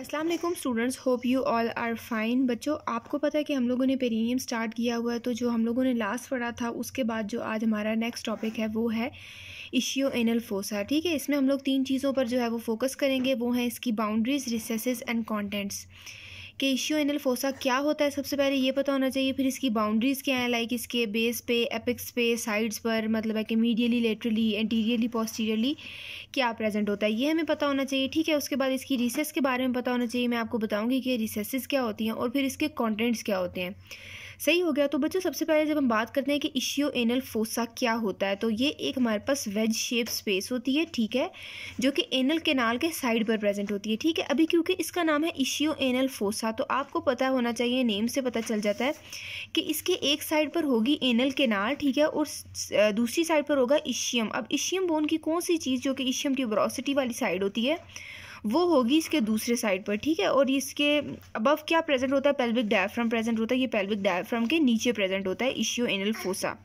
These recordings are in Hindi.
अस्सलाम वालेकुम students hope you all are fine बच्चों आपको पता है कि हम लोगों ने पेरीनियम स्टार्ट किया हुआ है तो जो हम लोगों ने लास्ट पढ़ा था उसके बाद जो आज हमारा नेक्स्ट टॉपिक है वो है इशियो एनल फोसा ठीक है इसमें हम लोग तीन चीज़ों पर जो है वो फोकस करेंगे वो हैं इसकी बाउंड्रीज रिसेसेस एंड कॉन्टेंट्स कि इश्यो एनल फोसा क्या होता है सबसे पहले ये पता होना चाहिए फिर इसकी बाउंड्रीज़ क्या हैं लाइक इसके बेस पे एपिक्स पे साइड्स पर मतलब है कि मीडियली लेटरली एंटीरियरली पोस्टीरियरली क्या प्रेजेंट होता है ये हमें पता होना चाहिए ठीक है उसके बाद इसकी रिसेस के बारे में पता होना चाहिए मैं आपको बताऊँगी कि रिसेसिस क्या होती हैं और फिर इसके कॉन्टेंट्स क्या होते हैं सही हो गया तो बच्चों सबसे पहले जब हम बात करते हैं कि इशियो एनल फोसा क्या होता है तो ये एक हमारे पास वेज शेप स्पेस होती है ठीक है जो कि एनल केनाल के साइड पर प्रेजेंट होती है ठीक है अभी क्योंकि इसका नाम है इशियो एनल फोसा तो आपको पता होना चाहिए नेम से पता चल जाता है कि इसके एक साइड पर होगी एनल केनाल ठीक है और दूसरी साइड पर होगा इशियम अब इशियम बोन की कौन सी चीज़ जो कि इशियम ट्यूबरोसिटी वाली साइड होती है वो होगी इसके दूसरे साइड पर ठीक है और इसके अबव क्या प्रेजेंट होता है पेल्विक डायफ्राम प्रेजेंट होता है ये पेल्विक डायफ्राम के नीचे प्रेजेंट होता है ischio anal fossa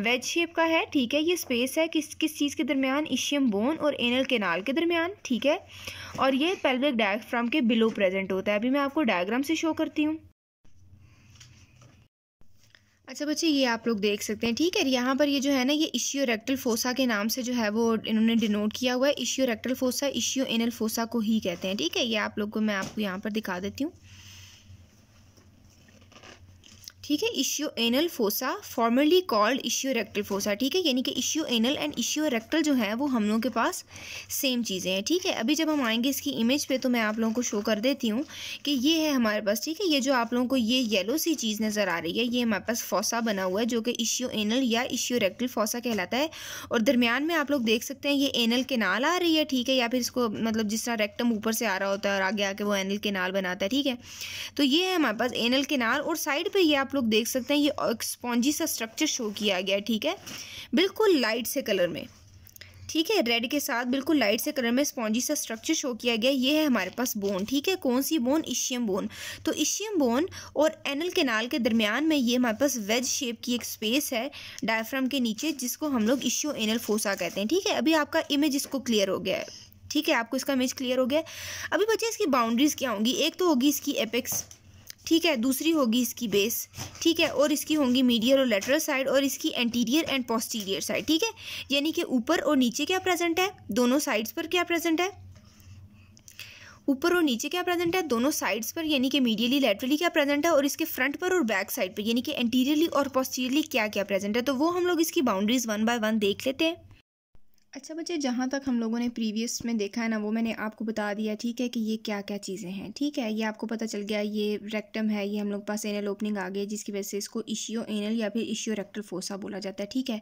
wedge shape का है ठीक है ये स्पेस है किस किस चीज़ के दरमियान इशियम बोन और एनल केनाल के दरमियान ठीक है और ये पेल्विक डायफ्राम के बिलो प्रेजेंट होता है अभी मैं आपको डायग्राम से शो करती हूँ अच्छा बच्चे ये आप लोग देख सकते हैं ठीक है यहाँ पर ये जो है ना ये इशियो रेक्टल फोसा के नाम से जो है वो इन्होंने डिनोट किया हुआ है ischio rectal fossa ischio anal fossa को ही कहते हैं ठीक है ये आप लोग को मैं आपको यहाँ पर दिखा देती हूँ ठीक है ischio anal fossa formerly called ischio rectal fossa ठीक है यानी कि ischio anal and ischio rectal जो है वो हम लोगों के पास सेम चीज़ें हैं ठीक है अभी जब हम आएंगे इसकी इमेज पे तो मैं आप लोगों को शो कर देती हूँ कि ये है हमारे पास ठीक है ये जो आप लोगों को ये येलो सी चीज़ नज़र आ रही है ये हमारे पास फोसा बना हुआ है जो कि इश्यो एनल या इश्यो रेक्टल फोसा कहलाता है और दरमियान में आप लोग देख सकते हैं ये एनल केनाल आ रही है ठीक है या फिर इसको मतलब जिस तरह रेक्टम ऊपर से आ रहा होता है और आगे आके वो एनल केनाल बनाता है ठीक है तो ये है हमारे पास एनल केनाल और साइड पर ये आप लोग देख सकते हैं ये स्पॉन्जी सा स्ट्रक्चर शो किया गया है ठीक है बिल्कुल लाइट से कलर में ठीक है रेड के साथ बिल्कुल लाइट से कलर में स्पॉन्जी सा स्ट्रक्चर शो किया गया ये है हमारे पास बोन ठीक है कौन सी बोन इशियम बोन तो इशियम बोन और एनल केनाल के दरमियान में ये हमारे पास वेज शेप की एक स्पेस है डायफ्राम के नीचे जिसको हम लोग इशियो एनल फोसा कहते हैं ठीक है अभी आपका इमेज इसको क्लियर हो गया है ठीक है आपको इसका इमेज क्लियर हो गया अभी बच्चे इसकी बाउंड्रीज क्या होंगी एक तो होगी इसकी एपेक्स ठीक है दूसरी होगी इसकी बेस ठीक है और इसकी होंगी मीडियल और लेटरल साइड और इसकी एंटीरियर एंड पोस्टीरियर साइड ठीक है यानी कि ऊपर और नीचे क्या प्रेजेंट है दोनों साइड्स पर क्या प्रेजेंट है ऊपर और नीचे क्या प्रेजेंट है दोनों साइड्स पर यानी कि मीडियली लेटरली क्या प्रेजेंट है और इसके फ्रंट पर और बैक साइड पर यानी कि एंटीरियरली और पोस्टीरियरली क्या क्या प्रेजेंट है तो वो हम लोग इसकी बाउंड्रीज वन बाय वन देख लेते हैं अच्छा बच्चे जहाँ तक हम लोगों ने प्रीवियस में देखा है ना वो मैंने आपको बता दिया ठीक है कि ये क्या क्या चीज़ें हैं ठीक है ये आपको पता चल गया ये रेक्टम है ये हम लोग पास एनल ओपनिंग आ गई जिसकी वजह से इसको इशियो एनल या फिर इशियो रेक्टल फोसा बोला जाता है ठीक है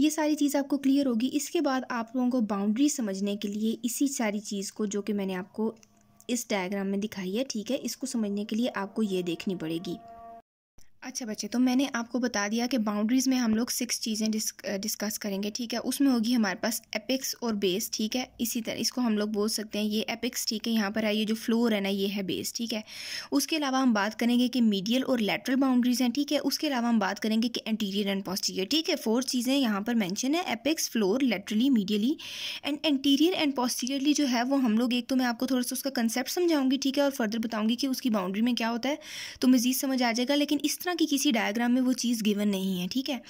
ये सारी चीज़ आपको क्लियर होगी इसके बाद आप लोगों को बाउंड्री समझने के लिए इसी सारी चीज़ को जो कि मैंने आपको इस डायग्राम में दिखाई है ठीक है इसको समझने के लिए आपको ये देखनी पड़ेगी अच्छा बच्चे तो मैंने आपको बता दिया कि बाउंड्रीज़ में हम लोग सिक्स चीज़ें डिस, डिस्कस करेंगे ठीक है उसमें होगी हमारे पास एपिक्स और बेस ठीक है इसी तरह इसको हम लोग बोल सकते हैं ये एपिक्स ठीक है यहाँ पर है ये जो फ्लोर है ना ये है बेस ठीक है उसके अलावा हम बात करेंगे कि मीडियल और लेटरल बाउंड्रीज़ हैं ठीक है उसके अलावा हम बात करेंगे कि एंटीरियर एंड पॉस्टीरियर ठीक है फोर चीज़ें यहाँ पर मैंशन है apex floor laterally medially and anterior and posteriorly जो है वो हम लोग एक तो मैं आपको थोड़ा सा उसका कंसेप्ट समझाऊंगी ठीक है और फर्दर बताऊँगी कि उसकी बाउंड्री में क्या होता है तो मज़ीद समझ आ जाएगा लेकिन इस तरह कि किसी डायग्राम में वो चीज़ गिवन नहीं है ठीक है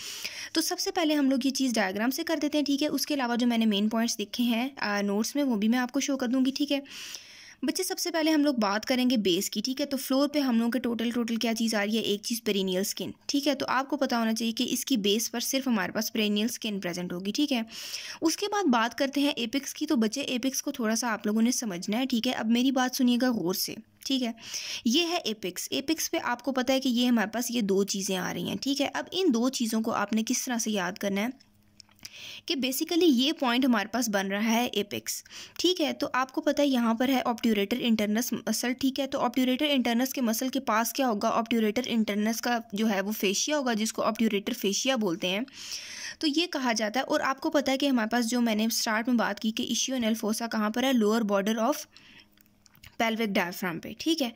तो सबसे पहले हम लोग ये चीज़ डायग्राम से कर देते हैं ठीक है उसके अलावा जो मैंने मेन पॉइंट्स देखे हैं नोट्स में वो भी मैं आपको शो कर दूँगी ठीक है बच्चे सबसे पहले हम लोग बात करेंगे बेस की ठीक है तो फ्लोर पे हम लोग के टोटल टोटल क्या चीज़ आ रही है एक चीज़ पेरिनियल स्किन ठीक है तो आपको पता होना चाहिए कि इसकी बेस पर सिर्फ हमारे पास पेरिनियल स्किन प्रेजेंट होगी ठीक है उसके बाद बात करते हैं एपिक्स की तो बच्चे एपिक्स को थोड़ा सा आप लोगों ने समझना है ठीक है अब मेरी बात सुनिएगा गौर से ठीक है ये है एपिक्स एपिक्स पे आपको पता है कि ये हमारे पास ये दो चीज़ें आ रही हैं ठीक है अब इन दो चीज़ों को आपने किस तरह से याद करना है कि बेसिकली ये पॉइंट हमारे पास बन रहा है एपेक्स ठीक है तो आपको पता है यहाँ पर है ऑप्ट्यूरेटर इंटरनस मसल ठीक है तो ऑप्ट्यूरेटर इंटरनस के मसल के पास क्या होगा ऑप्ट्यूरेटर इंटरनस का जो है वो फेशिया होगा जिसको ऑप्ट्यूरेटर फेशिया बोलते हैं तो ये कहा जाता है और आपको पता है कि हमारे पास जो मैंने स्टार्ट में बात की कि इशियो फोसा कहाँ पर है lower border of pelvic diaphragm पे ठीक है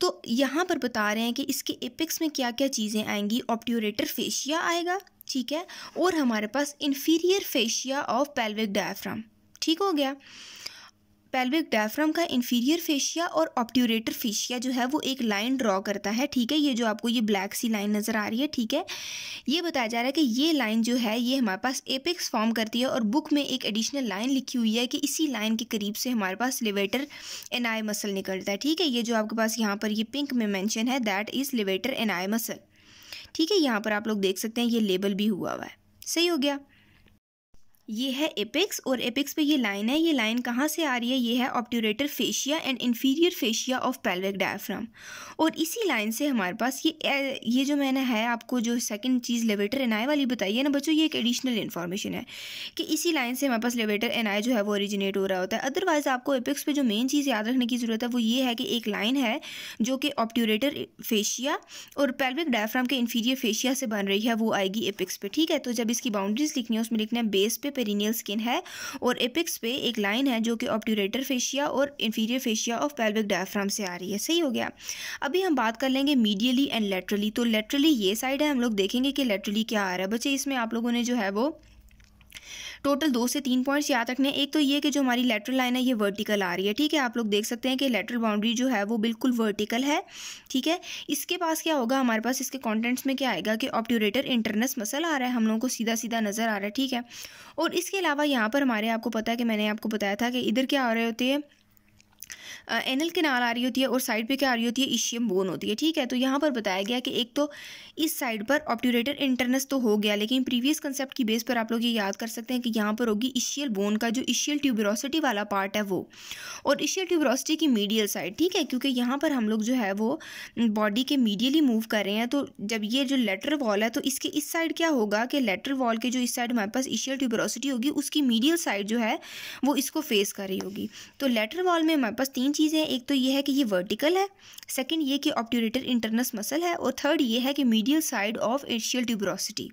तो यहाँ पर बता रहे हैं कि इसके एपिक्स में क्या क्या चीज़ें आएंगी ऑप्ट्यूरेटर फेशिया आएगा ठीक है और हमारे पास inferior fascia of pelvic diaphragm ठीक हो गया पेल्विक डायफ्राम का इन्फीरियर फेशिया और ऑप्टूरेटर फेशिया जो है वो एक लाइन ड्रॉ करता है ठीक है ये जो आपको ये ब्लैक सी लाइन नज़र आ रही है ठीक है ये बताया जा रहा है कि ये लाइन जो है ये हमारे पास एपिक्स फॉर्म करती है और बुक में एक एडिशनल लाइन लिखी हुई है कि इसी लाइन के करीब से हमारे पास लिवेटर एनाय मसल निकलता है ठीक है ये जो आपके पास यहाँ पर ये पिंक में मैंशन है that is levator ani muscle ठीक है यहाँ पर आप लोग देख सकते हैं ये लेबल भी हुआ हुआ है सही हो गया ये है एपिक्स और एपिक्स पे ये लाइन है ये लाइन कहाँ से आ रही है ये है obturator fascia and inferior fascia of pelvic diaphragm और इसी लाइन से हमारे पास ये ये जो मैंने है आपको जो सेकंड चीज़ लेवेटर आई वाली बताई है ना बच्चों ये एक एडिशनल इन्फॉर्मेशन है कि इसी लाइन से हमारे पास लेवेटर आई जो है वो ओरिजिनेट हो रहा होता है अदरवाइज़ आपको एपिक्स पर जो मेन चीज़ याद रखने की ज़रूरत है वो ये है कि एक लाइन है जो कि ऑप्टोरेटर फेशिया और पेल्विक डायफ्राम के इन्फीरियर फेशिया से बन रही है वो आएगी एपिक्स पर ठीक है तो जब इसकी बाउंड्रीज लिखनी है उसमें लिखना है बेस पे पेरिनियल स्किन है और एपिक्स पे एक लाइन है जो कि ऑप्टूरेटर फेशिया और inferior fascia of pelvic diaphragm से आ रही है सही हो गया अभी हम बात कर लेंगे मीडियली एंड लेटरली तो लेटरली ये साइड है हम लोग देखेंगे कि लेटरली क्या आ रहा है बच्चे इसमें आप लोगों ने जो है वो टोटल दो से तीन पॉइंट्स याद रखने एक तो ये कि जो हमारी लेटरल लाइन है ये वर्टिकल आ रही है ठीक है आप लोग देख सकते हैं कि लेटरल बाउंड्री जो है वो बिल्कुल वर्टिकल है ठीक है इसके पास क्या होगा हमारे पास इसके कॉन्टेंट्स में क्या आएगा कि ऑप्टोरेटर इंटरनस मसल आ रहा है हम लोगों को सीधा सीधा नज़र आ रहा है ठीक है और इसके अलावा यहाँ पर हमारे आपको पता है कि मैंने आपको बताया था कि इधर क्या आ रहे होते हैं एनल के नाल आ रही होती है और साइड पे क्या आ रही होती है ईशियम बोन होती है ठीक है तो यहाँ पर बताया गया कि एक तो इस साइड पर ऑप्टूरेटर इंटरनस तो हो गया लेकिन प्रीवियस कंसेप्ट की बेस पर आप लोग ये याद कर सकते हैं कि यहाँ पर होगी ईशियल बोन का जो ईशियल ट्यूबरोसिटी वाला पार्ट है वो और ईशियल ट्यूबरोसिटी की मीडियल साइड ठीक है क्योंकि यहाँ पर हम लोग जो है वो बॉडी के मीडियली मूव कर रहे हैं तो जब ये जो लेटर वॉल है तो इसके इस साइड क्या होगा कि लेटर वॉल के जो इस साइड हमारे पास ईशियल ट्यूबरोसिटी होगी उसकी मीडियल साइड जो है वो इसको फेस कर रही होगी तो लेटर वॉल में हमारे पास तीन चीज़ें हैं एक तो ये है कि ये वर्टिकल है सेकंड ये कि ऑप्टूरेटर इंटरनस मसल है और थर्ड ये है कि medial side of ischial tuberosity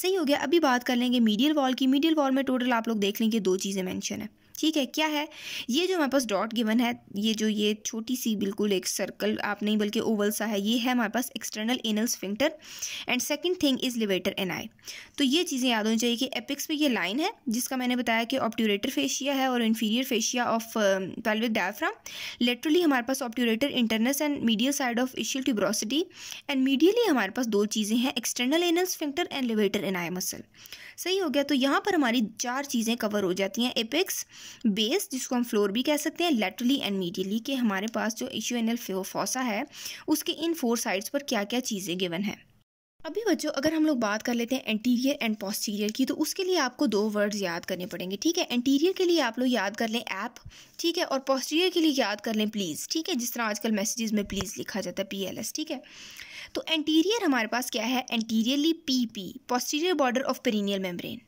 सही हो गया अभी बात कर लेंगे मीडियल वॉल की मीडियल वॉल में टोटल आप लोग देख लेंगे दो चीज़ें मैंशन है ठीक है क्या है ये जो हमारे पास डॉट गिवन है ये जो ये छोटी सी बिल्कुल एक सर्कल आप नहीं बल्कि ओवल सा है ये है हमारे पास external anal sphincter and second thing is levator ani तो ये चीज़ें याद होनी चाहिए कि एपिक्स पे ये लाइन है जिसका मैंने बताया कि ऑप्टूरेटर फेशिया है और inferior fascia of pelvic diaphragm laterally हमारे पास obturator internus and medial side of ischial tuberosity and medially हमारे पास दो चीज़ें हैं external anal sphincter and levator ani muscle सही हो गया तो यहाँ पर हमारी चार चीज़ें कवर हो जाती हैं एपिक्स बेस जिसको हम फ्लोर भी कह सकते हैं लेटरली एंड मीडियली कि हमारे पास जो इश्यू एल फोसा है उसके इन फोर साइड्स पर क्या क्या चीज़ें गिवन हैं अभी बच्चों अगर हम लोग बात कर लेते हैं एंटीरियर एंड पोस्टीरियर की तो उसके लिए आपको दो वर्ड्स याद करने पड़ेंगे ठीक है एंटीरियर के लिए आप लोग याद कर लें ऐप ठीक है और पोस्टीरियर के लिए याद कर लें प्लीज़ ठीक है जिस तरह आजकल मैसेजेस में प्लीज़ लिखा जाता है पी ठीक है तो एंटीरियर हमारे पास क्या है anteriorly P P posterior border of perineal membrane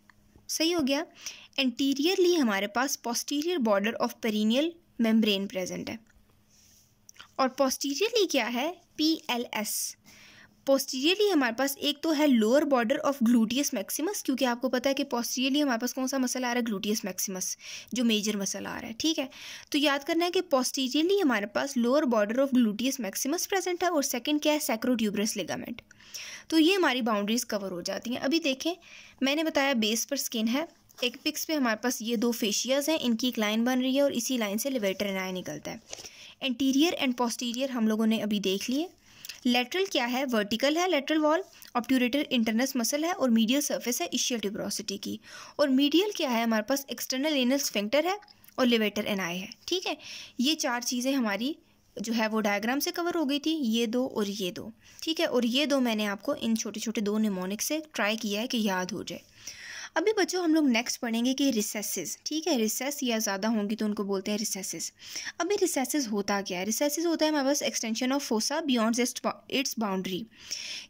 सही हो गया एंटीरियरली हमारे पास posterior border of perineal membrane present है और पोस्टीरियरली क्या है पी एल एस पोस्टीरियरली हमारे पास एक तो है lower border of gluteus maximus क्योंकि आपको पता है कि पोस्टीरियरली हमारे पास कौन सा मसल आ रहा है ग्लूटियस मैक्सिमस जो मेजर मसल आ रहा है ठीक है तो याद करना है कि पोस्टीरियरली हमारे पास lower border of gluteus maximus present है और सेकेंड क्या है सैक्रोट्यूबरस लिगामेंट तो ये हमारी बाउंड्रीज कवर हो जाती हैं अभी देखें मैंने बताया बेस पर स्किन है एक पिक्स पे हमारे पास ये दो फेशियाज हैं इनकी एक लाइन बन रही है और इसी लाइन से लिवेटर एनाय निकलता है एंटीरियर एंड पोस्टीरियर हम लोगों ने अभी देख लिए लेटरल क्या है वर्टिकल है lateral wall obturator internus muscle है और मीडियल सर्फेस है इशियल ट्यूब्रोसिटी की और मीडियल क्या है हमारे पास एक्सटर्नल एनल स्फेंक्टर है और लिवेटर आई है ठीक है ये चार चीज़ें हमारी जो है वो डायग्राम से कवर हो गई थी ये दो और ये दो ठीक है और ये दो मैंने आपको इन छोटे छोटे दो निमोनिक से ट्राई किया है कि याद हो जाए अभी बच्चों हम लोग नेक्स्ट पढ़ेंगे कि रिसेसिस ठीक है रिसेस या ज़्यादा होंगी तो उनको बोलते हैं रिसेसिस अभी रिसेसिस होता क्या है रिसेसिस होता है हमारे पास extension of fossa beyond its boundary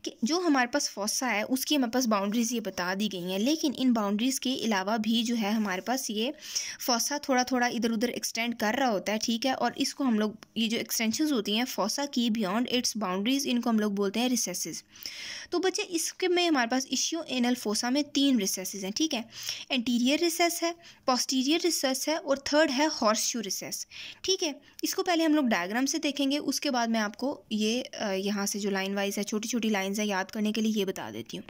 कि जो हमारे पास फोसा है उसकी हमारे पास बाउंड्रीज ये बता दी गई हैं लेकिन इन बाउंड्रीज़ के अलावा भी जो है हमारे पास ये फोसा थोड़ा थोड़ा इधर उधर एक्सटेंड कर रहा होता है ठीक है और इसको हम लोग ये जो एक्सटेंशन होती हैं फोसा की बियॉन्ड इट्स बाउंड्रीज इनको हम लोग बोलते हैं रिसेसिस तो बच्चे इसके में हमारे पास इश्यू एनल फोसा में तीन रिसेसिस हैं हैं ठीक है एंटीरियर रिसेस है पोस्टीरियर रिसेस है और थर्ड है हॉर्स शू रिसेस ठीक है इसको पहले हम लोग डायग्राम से देखेंगे उसके बाद मैं आपको ये यहाँ से जो लाइन वाइज है छोटी छोटी लाइन्स है याद करने के लिए ये बता देती हूँ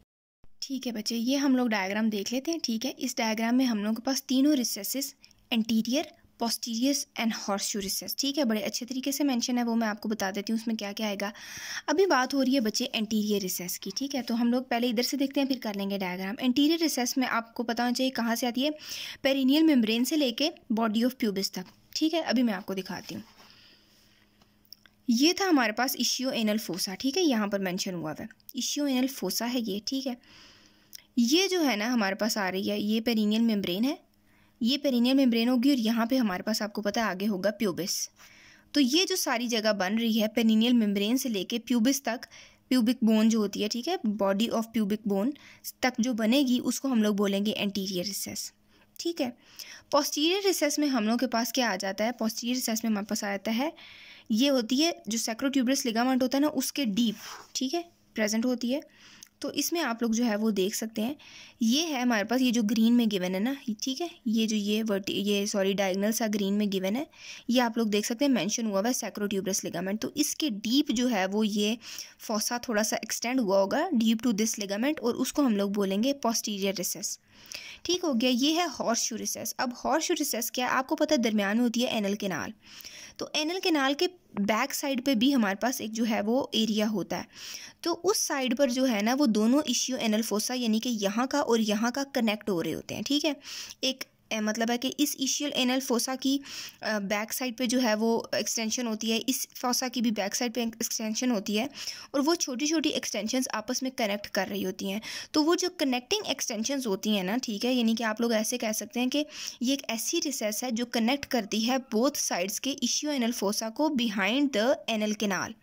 ठीक है बच्चे ये हम लोग डायग्राम देख लेते हैं ठीक है इस डायग्राम में हम लोगों के पास तीनों रिसेसिस एंटीरियर पोस्टीरियस एंड हॉर्स्यूरिसस ठीक है बड़े अच्छे तरीके से मेंशन है वो मैं आपको बता देती हूँ उसमें क्या क्या आएगा अभी बात हो रही है बच्चे एंटीरियर रिसेस की ठीक है तो हम लोग पहले इधर से देखते हैं फिर कर लेंगे डायग्राम एंटीरियर रिसेस में आपको पता होना चाहिए कहाँ से आती है पेरिनियल मेम्ब्रेन से लेके बॉडी ऑफ प्यूबिस तक ठीक है अभी मैं आपको दिखाती हूँ ये था हमारे पास इशियो एनल फोसा ठीक है यहाँ पर मैंशन हुआ था इशियो एनल फोसा है ये ठीक है ये जो है ना हमारे पास आ रही है ये पेरिनियल मेम्ब्रेन है ये पेरिनियल मेम्ब्रेन होगी और यहाँ पे हमारे पास आपको पता है आगे होगा प्यूबिस तो ये जो सारी जगह बन रही है पेरिनियल मेम्ब्रेन से लेके प्यूबिस तक प्यूबिक बोन जो होती है ठीक है बॉडी ऑफ प्यूबिक बोन तक जो बनेगी उसको हम लोग बोलेंगे एंटीरियर रिसेस ठीक है पोस्टीरियर रिसेस में हम लोग के पास क्या आ जाता है पोस्टीरियर रिसेस में हमारे पास आ जाता है ये होती है जो सेक्रोट्यूबरस लिगामेंट होता है ना उसके डीप ठीक है प्रेजेंट होती है तो इसमें आप लोग जो है वो देख सकते हैं ये है हमारे पास ये जो ग्रीन में गिवन है ना ठीक है ये जो ये वर्टी ये सॉरी डायगनल सा ग्रीन में गिवन है ये आप लोग देख सकते हैं मेंशन हुआ हुआ है सैक्रोट्यूबरस लिगामेंट तो इसके डीप जो है वो ये फोसा थोड़ा सा एक्सटेंड हुआ होगा डीप टू दिस लिगामेंट और उसको हम लोग बोलेंगे पोस्टीरियर रिसेस ठीक हो गया ये है हॉर्स शू रिसेस अब हॉर्स शू रिसेस क्या आपको पता है दरमियान होती है एनल केनाल तो एनल कैनाल के बैक साइड पे भी हमारे पास एक जो है वो एरिया होता है तो उस साइड पर जो है ना वो दोनों इश्यू एनल फोसा यानी कि यहाँ का और यहाँ का कनेक्ट हो रहे होते हैं ठीक है एक मतलब है कि इस ईशियल एनल फोसा की बैक साइड पे जो है वो एक्सटेंशन होती है इस फोसा की भी बैक साइड पे एक्सटेंशन होती है और वो छोटी छोटी एक्सटेंशंस आपस में कनेक्ट कर रही होती हैं तो वो जो कनेक्टिंग एक्सटेंशंस होती हैं ना ठीक है यानी कि आप लोग ऐसे कह सकते हैं कि ये एक ऐसी रिसेस है जो कनेक्ट करती है बोथ साइड्स के ईशियो एनल फोसा को बिहाइंड द एनल केनाल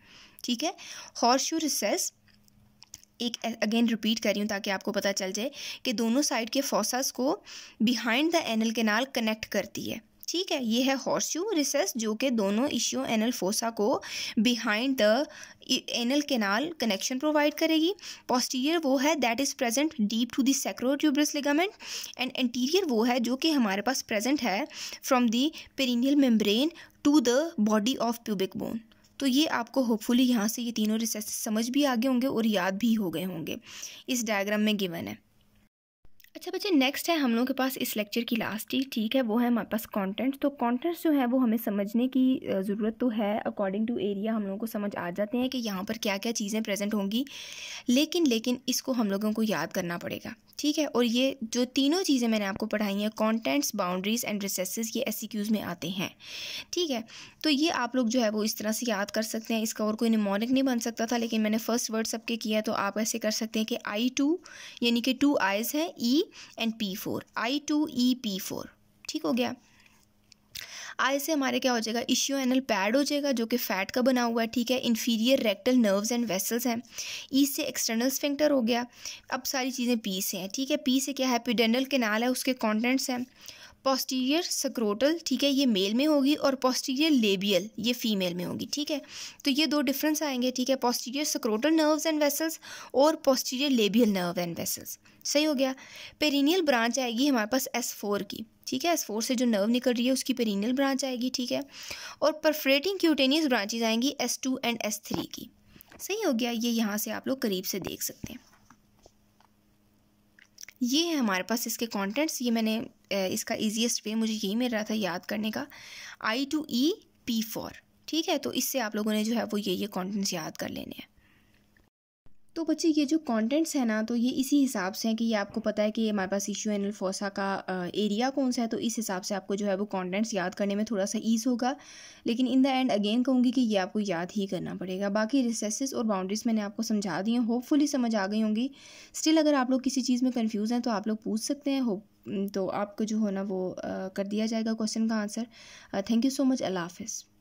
ठीक है हॉर्शू रिसेस एक अगेन रिपीट कर रही हूँ ताकि आपको पता चल जाए कि दोनों साइड के फोसास को behind the anal canal connect करती है ठीक है ये है हॉर्स्यू रिसेस जो कि दोनों इशियो एनल फोसा को behind the anal canal connection provide करेगी पोस्टीरियर वो है that is present deep to the tuberous ligament and anterior वो है जो कि हमारे पास प्रेजेंट है from the perineal membrane to the body of pubic bone तो ये आपको होपफुली यहाँ से ये तीनों रिसेस समझ भी आ गए होंगे और याद भी हो गए होंगे इस डायग्राम में गिवन है अच्छा बच्चे नेक्स्ट है हम लोग के पास इस लेक्चर की लास्ट ही ठीक है वो है हमारे पास कंटेंट तो कंटेंट्स जो है वो हमें समझने की ज़रूरत तो है अकॉर्डिंग टू एरिया हम लोगों को समझ आ जाते हैं कि यहाँ पर क्या क्या चीज़ें प्रेजेंट होंगी लेकिन लेकिन इसको हम लोगों को याद करना पड़ेगा ठीक है और ये जो तीनों चीज़ें मैंने आपको पढ़ाई हैं कॉन्टेंट्स बाउंड्रीज एंड रिसेस ये एस e में आते हैं ठीक है तो ये आप लोग जो है वो इस तरह से याद कर सकते हैं इसका और कोई निमोनिक नहीं बन सकता था लेकिन मैंने फर्स्ट वर्ड सबके किया तो आप ऐसे कर सकते हैं कि आई टू यानी कि टू आइज़ हैं E e, and P four I two E P four ठीक हो गया आई से हमारे क्या हो जाएगा इश्यो एनल पैड हो जाएगा जो कि फैट का बना हुआ है ठीक है inferior rectal nerves and vessels हैं ई से एक्सटर्नल स्फिंक्टर हो गया अब सारी चीज़ें पी से हैं ठीक है पी से क्या है पिडेनल केनाल है उसके कॉन्टेंट्स हैं पोस्टीरियर सक्रोटल ठीक है ये मेल में होगी और पोस्टीरियर लेबियल ये फीमेल में होगी ठीक है तो ये दो डिफरेंस आएंगे ठीक है posterior scrotal nerves and vessels और posterior labial nerve and vessels सही हो गया पेरिनियल ब्रांच आएगी हमारे पास एस फोर की ठीक है एस फोर से जो नर्व निकल रही है उसकी पेरिनियल ब्रांच आएगी ठीक है और परफ्रेटिंग क्यूटेनियस ब्रांचेज आएंगी S two and S three की सही हो गया ये यहाँ से आप लोग करीब से देख सकते हैं ये है हमारे पास इसके कॉन्टेंट्स ये मैंने इसका ईजीएसट वे मुझे यही मिल रहा था याद करने का I two E P four ठीक है तो इससे आप लोगों ने जो है वो ये ये कॉन्टेंट्स याद कर लेने हैं तो बच्चे ये जो कंटेंट्स है ना तो ये इसी हिसाब से हैं कि ये आपको पता है कि ये हमारे पास इशू एनल फोसा का एरिया कौन सा है तो इस हिसाब से आपको जो है वो कंटेंट्स याद करने में थोड़ा सा ईज होगा लेकिन इन द एंड अगेन कहूँगी कि ये आपको याद ही करना पड़ेगा बाकी रिसेसिस और बाउंड्रीज मैंने आपको समझा दी हैं होपफुली समझ आ गई होंगी स्टिल अगर आप लोग किसी चीज़ में कन्फ्यूज़ हैं तो आप लोग पूछ सकते हैं होप तो आपको जो हो ना वो आ, कर दिया जाएगा क्वेश्चन का answer thank you so much अल्लाह हाफिज़